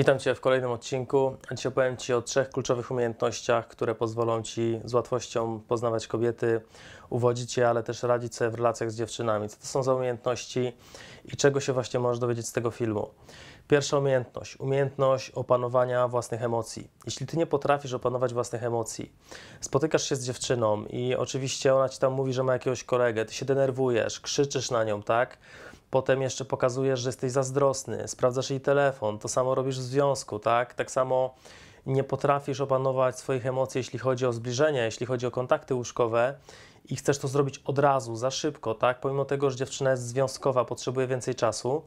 Witam Cię w kolejnym odcinku. Dzisiaj opowiem Ci o trzech kluczowych umiejętnościach, które pozwolą Ci z łatwością poznawać kobiety, uwodzić je, ale też radzić sobie w relacjach z dziewczynami. Co to są za umiejętności i czego się właśnie możesz dowiedzieć z tego filmu? Pierwsza umiejętność umiejętność opanowania własnych emocji. Jeśli ty nie potrafisz opanować własnych emocji, spotykasz się z dziewczyną i oczywiście ona ci tam mówi, że ma jakiegoś kolegę, ty się denerwujesz, krzyczysz na nią, tak? Potem jeszcze pokazujesz, że jesteś zazdrosny, sprawdzasz jej telefon, to samo robisz w związku, tak? Tak samo nie potrafisz opanować swoich emocji, jeśli chodzi o zbliżenia, jeśli chodzi o kontakty łóżkowe i chcesz to zrobić od razu, za szybko, tak? Pomimo tego, że dziewczyna jest związkowa, potrzebuje więcej czasu,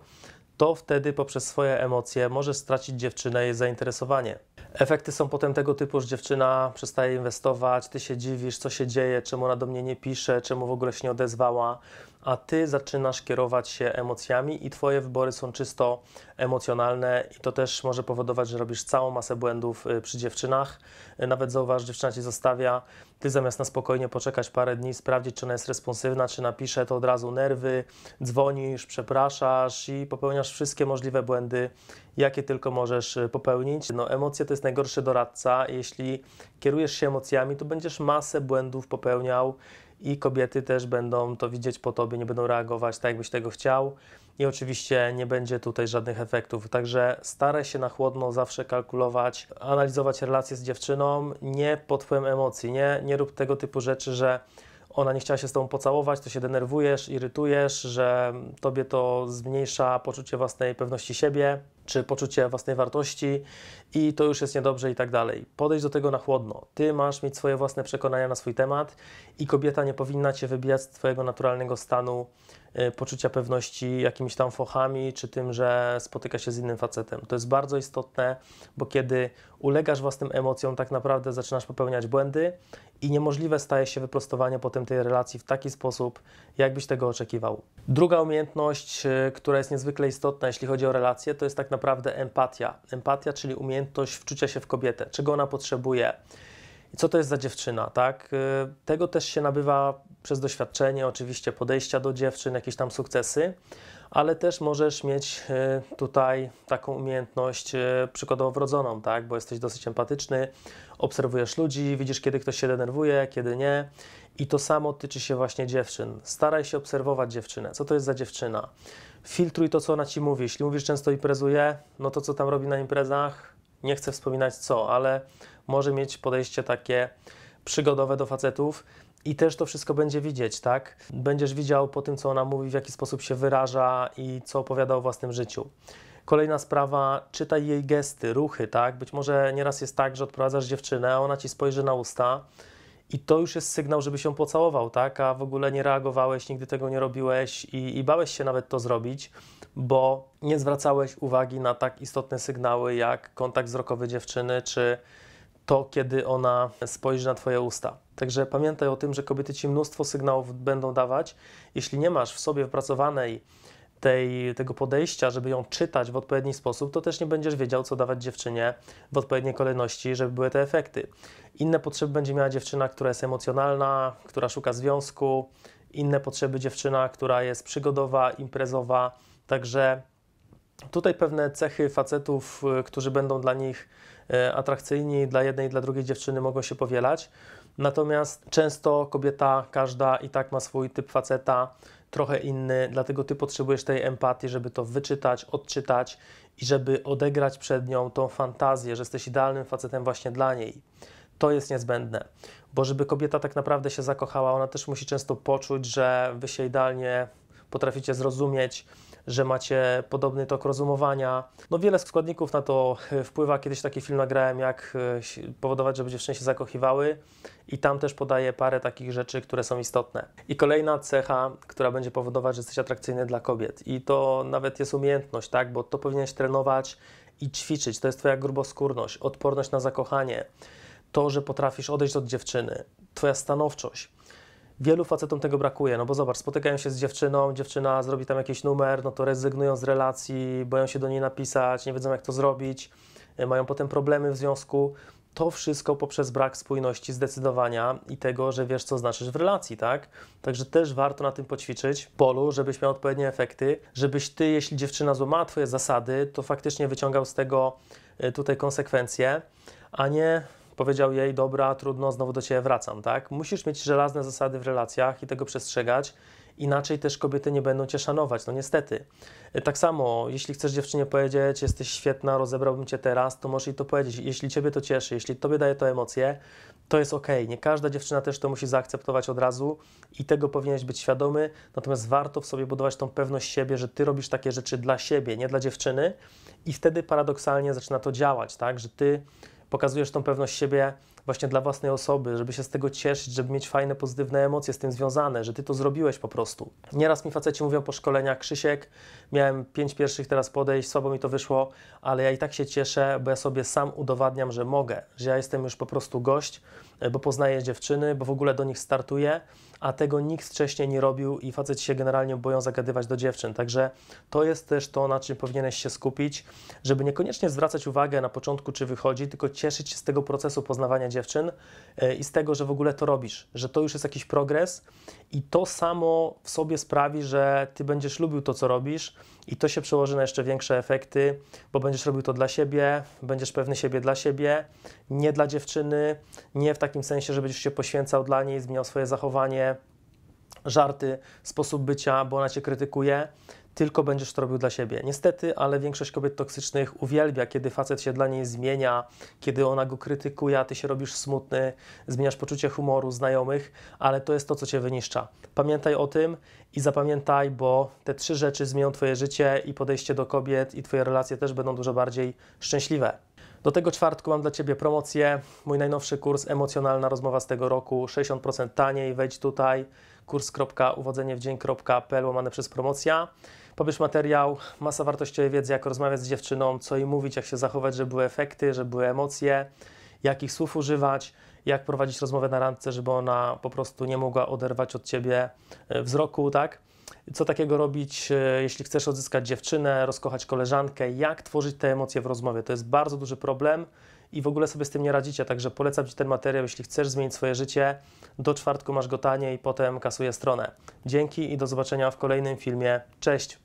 to wtedy poprzez swoje emocje możesz stracić dziewczynę jej zainteresowanie. Efekty są potem tego typu, że dziewczyna przestaje inwestować, ty się dziwisz, co się dzieje, czemu ona do mnie nie pisze, czemu w ogóle się nie odezwała a ty zaczynasz kierować się emocjami i twoje wybory są czysto emocjonalne i to też może powodować, że robisz całą masę błędów y, przy dziewczynach. Y, nawet zauważ, dziewczyna cię zostawia, ty zamiast na spokojnie poczekać parę dni, sprawdzić, czy ona jest responsywna, czy napisze, to od razu nerwy, dzwonisz, przepraszasz i popełniasz wszystkie możliwe błędy, jakie tylko możesz y, popełnić. No, emocje to jest najgorszy doradca. Jeśli kierujesz się emocjami, to będziesz masę błędów popełniał i kobiety też będą to widzieć po tobie, nie będą reagować tak, jakbyś tego chciał. I oczywiście nie będzie tutaj żadnych efektów. Także staraj się na chłodno zawsze kalkulować, analizować relacje z dziewczyną, nie pod wpływem emocji. Nie, nie rób tego typu rzeczy, że ona nie chciała się z tobą pocałować, to się denerwujesz, irytujesz, że tobie to zmniejsza poczucie własnej pewności siebie czy poczucie własnej wartości i to już jest niedobrze i tak dalej. Podejść do tego na chłodno. Ty masz mieć swoje własne przekonania na swój temat i kobieta nie powinna cię wybijać z twojego naturalnego stanu Y, poczucia pewności jakimiś tam fochami, czy tym, że spotyka się z innym facetem. To jest bardzo istotne, bo kiedy ulegasz własnym emocjom, tak naprawdę zaczynasz popełniać błędy i niemożliwe staje się wyprostowanie potem tej relacji w taki sposób, jakbyś tego oczekiwał. Druga umiejętność, y, która jest niezwykle istotna, jeśli chodzi o relacje, to jest tak naprawdę empatia. Empatia, czyli umiejętność wczucia się w kobietę, czego ona potrzebuje i co to jest za dziewczyna, tak? Y, tego też się nabywa przez doświadczenie, oczywiście podejścia do dziewczyn, jakieś tam sukcesy, ale też możesz mieć y, tutaj taką umiejętność y, przykładowo wrodzoną, tak? Bo jesteś dosyć empatyczny, obserwujesz ludzi, widzisz kiedy ktoś się denerwuje, kiedy nie. I to samo tyczy się właśnie dziewczyn. Staraj się obserwować dziewczynę. Co to jest za dziewczyna? Filtruj to, co ona ci mówi. Jeśli mówisz często imprezuje, no to co tam robi na imprezach, nie chcę wspominać co, ale może mieć podejście takie przygodowe do facetów i też to wszystko będzie widzieć, tak? Będziesz widział po tym, co ona mówi, w jaki sposób się wyraża i co opowiada o własnym życiu. Kolejna sprawa, czytaj jej gesty, ruchy, tak? Być może nieraz jest tak, że odprowadzasz dziewczynę, a ona ci spojrzy na usta i to już jest sygnał, żeby się pocałował, tak? A w ogóle nie reagowałeś, nigdy tego nie robiłeś i, i bałeś się nawet to zrobić bo nie zwracałeś uwagi na tak istotne sygnały jak kontakt wzrokowy dziewczyny, czy to, kiedy ona spojrzy na Twoje usta. Także pamiętaj o tym, że kobiety Ci mnóstwo sygnałów będą dawać. Jeśli nie masz w sobie wypracowanej tej, tego podejścia, żeby ją czytać w odpowiedni sposób, to też nie będziesz wiedział, co dawać dziewczynie w odpowiedniej kolejności, żeby były te efekty. Inne potrzeby będzie miała dziewczyna, która jest emocjonalna, która szuka związku, inne potrzeby dziewczyna, która jest przygodowa, imprezowa, Także tutaj pewne cechy facetów, y, którzy będą dla nich y, atrakcyjni, dla jednej i dla drugiej dziewczyny mogą się powielać. Natomiast często kobieta, każda i tak ma swój typ faceta, trochę inny, dlatego ty potrzebujesz tej empatii, żeby to wyczytać, odczytać i żeby odegrać przed nią tą fantazję, że jesteś idealnym facetem właśnie dla niej. To jest niezbędne, bo żeby kobieta tak naprawdę się zakochała, ona też musi często poczuć, że wy się idealnie potraficie zrozumieć, że macie podobny tok rozumowania. No wiele składników na to e, wpływa. Kiedyś taki film nagrałem, jak e, powodować, żeby dziewczyny się zakochiwały i tam też podaję parę takich rzeczy, które są istotne. I kolejna cecha, która będzie powodować, że jesteś atrakcyjny dla kobiet. I to nawet jest umiejętność, tak? Bo to powinieneś trenować i ćwiczyć. To jest twoja gruboskórność, odporność na zakochanie, to, że potrafisz odejść od dziewczyny, twoja stanowczość wielu facetom tego brakuje, no bo zobacz, spotykają się z dziewczyną, dziewczyna zrobi tam jakiś numer, no to rezygnują z relacji, boją się do niej napisać, nie wiedzą jak to zrobić, e, mają potem problemy w związku. To wszystko poprzez brak spójności zdecydowania i tego, że wiesz, co znaczysz w relacji, tak? Także też warto na tym poćwiczyć polu, żebyś miał odpowiednie efekty, żebyś ty, jeśli dziewczyna złamała twoje zasady, to faktycznie wyciągał z tego e, tutaj konsekwencje, a nie powiedział jej, dobra, trudno, znowu do Ciebie wracam, tak? Musisz mieć żelazne zasady w relacjach i tego przestrzegać, inaczej też kobiety nie będą Cię szanować, no niestety. Tak samo, jeśli chcesz dziewczynie powiedzieć, jesteś świetna, rozebrałbym Cię teraz, to możesz jej to powiedzieć. Jeśli Ciebie to cieszy, jeśli Tobie daje to emocje, to jest ok. Nie każda dziewczyna też to musi zaakceptować od razu i tego powinieneś być świadomy, natomiast warto w sobie budować tą pewność siebie, że Ty robisz takie rzeczy dla siebie, nie dla dziewczyny i wtedy paradoksalnie zaczyna to działać, tak, że Ty pokazujesz tą pewność siebie właśnie dla własnej osoby, żeby się z tego cieszyć, żeby mieć fajne, pozytywne emocje z tym związane, że ty to zrobiłeś po prostu. Nieraz mi faceci mówią po szkoleniach, Krzysiek, miałem pięć pierwszych teraz podejść, słabo mi to wyszło, ale ja i tak się cieszę, bo ja sobie sam udowadniam, że mogę, że ja jestem już po prostu gość, e, bo poznaję dziewczyny, bo w ogóle do nich startuję, a tego nikt wcześniej nie robił i faceci się generalnie boją zagadywać do dziewczyn. Także to jest też to, na czym powinieneś się skupić, żeby niekoniecznie zwracać uwagę na początku, czy wychodzi, tylko cieszyć się z tego procesu poznawania dziewczyn e, i z tego, że w ogóle to robisz, że to już jest jakiś progres i to samo w sobie sprawi, że ty będziesz lubił to, co robisz i to się przełoży na jeszcze większe efekty, bo będziesz robił to dla siebie, będziesz pewny siebie dla siebie, nie dla dziewczyny, nie w takim sensie, że będziesz się poświęcał dla niej, zmieniał swoje zachowanie, żarty, sposób bycia, bo ona cię krytykuje, tylko będziesz to robił dla siebie. Niestety, ale większość kobiet toksycznych uwielbia, kiedy facet się dla niej zmienia, kiedy ona go krytykuje, a ty się robisz smutny, zmieniasz poczucie humoru znajomych, ale to jest to, co cię wyniszcza. Pamiętaj o tym i zapamiętaj, bo te trzy rzeczy zmienią twoje życie i podejście do kobiet i twoje relacje też będą dużo bardziej szczęśliwe. Do tego czwartku mam dla Ciebie promocję. Mój najnowszy kurs Emocjonalna Rozmowa z tego roku, 60% taniej. Wejdź tutaj kurs.uwodzeniewdzień.pl łamane przez promocja. Pobierz materiał, masa wartościowej wiedzy, jak rozmawiać z dziewczyną, co jej mówić, jak się zachować, żeby były efekty, żeby były emocje, jakich słów używać, jak prowadzić rozmowę na randce, żeby ona po prostu nie mogła oderwać od ciebie e, wzroku, tak? Co takiego robić, e, jeśli chcesz odzyskać dziewczynę, rozkochać koleżankę, jak tworzyć te emocje w rozmowie? To jest bardzo duży problem i w ogóle sobie z tym nie radzicie. Także polecam Ci ten materiał, jeśli chcesz zmienić swoje życie. Do czwartku masz go i potem kasuję stronę. Dzięki i do zobaczenia w kolejnym filmie. Cześć!